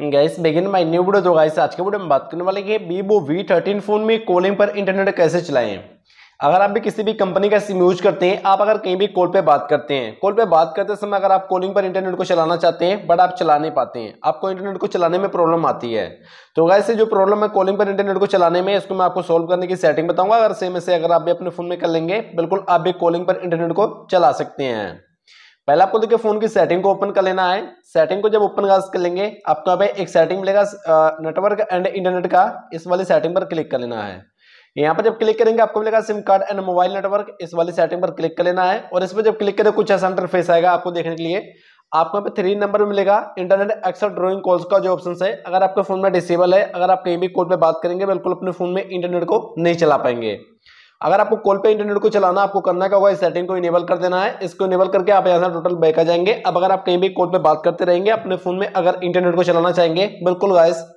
gas begin my new video तो guys आज के वीडियो में बात करने वाले हैं वीवो वी थर्टीन फ़ोन में कॉलिंग पर इंटरनेट कैसे चलाएं अगर आप भी किसी भी कंपनी का सिम यूज करते हैं आप अगर कहीं भी कॉल पे बात करते हैं कॉल पे बात करते समय अगर आप कॉलिंग पर इंटरनेट को चलाना चाहते हैं बट आप चला नहीं पाते हैं आपको इंटरनेट को चलाने में प्रॉब्लम आती है तो वैसे जो प्रॉब्लम है कॉलिंग पर इंटरनेट को चलाने में इसको मैं आपको सॉल्व करने की सेटिंग बताऊंगा अगर सेम से अगर आप भी अपने फ़ोन में कर लेंगे बिल्कुल आप भी कॉलिंग पर इंटरनेट को चला सकते हैं पहला आपको देखिए फोन की सेटिंग को ओपन कर लेना है सेटिंग को जब ओपन कर लेंगे आपको यहाँ पे एक सेटिंग मिलेगा नेटवर्क एंड इंटरनेट का इस वाली सेटिंग पर क्लिक कर लेना है यहाँ पर जब क्लिक करेंगे आपको मिलेगा SIM card and mobile network इस वाली सेटिंग पर क्लिक कर लेना है और इस पर जब क्लिक करें कुछ ऐसा इंटरफेस आएगा आपको देखने के लिए आपको यहाँ पे थ्री नंबर में मिलेगा इंटरनेट एक्सर ड्रॉइंग कॉल्स का जो ऑप्शन है अगर आपके फोन में डिसेबल है अगर आप कहीं भी कोड में बात करेंगे बिल्कुल अपने फोन में इंटरनेट को नहीं चला पाएंगे अगर आपको कॉल पे इंटरनेट को चलाना आपको करना क्या होगा इस सेटिंग को इनेबल कर देना है इसको इनेबल करके आप यहाँ से टोटल बैक आ जाएंगे अब अगर आप कहीं भी कॉल पे बात करते रहेंगे अपने फोन में अगर इंटरनेट को चलाना चाहेंगे बिल्कुल गाइस